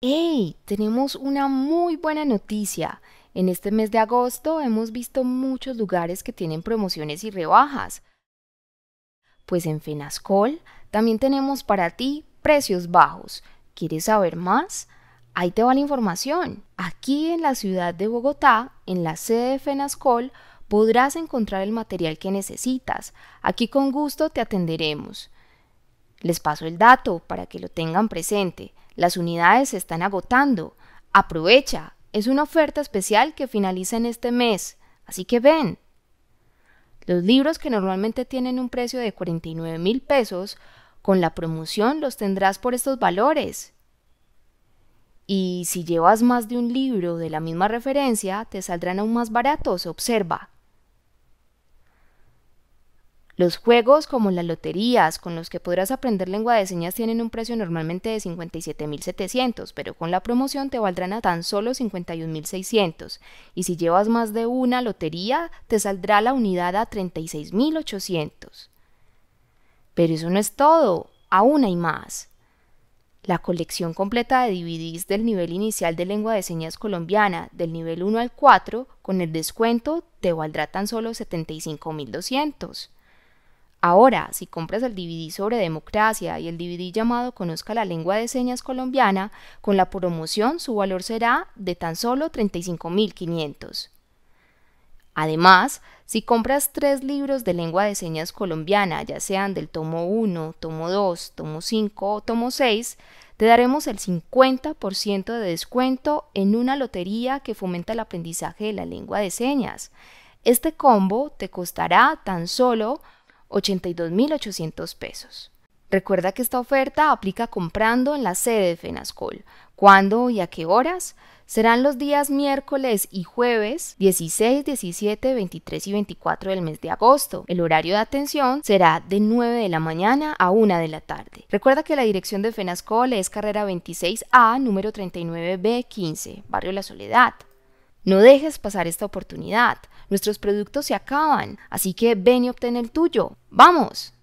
¡Hey! Tenemos una muy buena noticia. En este mes de agosto hemos visto muchos lugares que tienen promociones y rebajas. Pues en Fenascol también tenemos para ti precios bajos. ¿Quieres saber más? Ahí te va la información. Aquí en la ciudad de Bogotá, en la sede de Fenascol, podrás encontrar el material que necesitas. Aquí con gusto te atenderemos. Les paso el dato para que lo tengan presente. Las unidades se están agotando. Aprovecha. Es una oferta especial que finaliza en este mes. Así que ven. Los libros que normalmente tienen un precio de 49 mil pesos, con la promoción los tendrás por estos valores. Y si llevas más de un libro de la misma referencia, te saldrán aún más baratos, observa. Los juegos como las loterías, con los que podrás aprender lengua de señas, tienen un precio normalmente de 57.700, pero con la promoción te valdrán a tan solo 51.600. Y si llevas más de una lotería, te saldrá la unidad a 36.800. Pero eso no es todo, aún hay más. La colección completa de DVDs del nivel inicial de lengua de señas colombiana, del nivel 1 al 4, con el descuento, te valdrá tan solo 75.200. Ahora, si compras el DVD sobre democracia y el DVD llamado Conozca la lengua de señas colombiana, con la promoción su valor será de tan solo 35.500. Además, si compras tres libros de lengua de señas colombiana, ya sean del tomo 1, tomo 2, tomo 5 o tomo 6, te daremos el 50% de descuento en una lotería que fomenta el aprendizaje de la lengua de señas. Este combo te costará tan solo 82.800 pesos. Recuerda que esta oferta aplica comprando en la sede de FENASCOL. ¿Cuándo y a qué horas? Serán los días miércoles y jueves 16, 17, 23 y 24 del mes de agosto. El horario de atención será de 9 de la mañana a 1 de la tarde. Recuerda que la dirección de FENASCOL es carrera 26A, número 39B15, Barrio La Soledad. No dejes pasar esta oportunidad. Nuestros productos se acaban, así que ven y obtén el tuyo. ¡Vamos!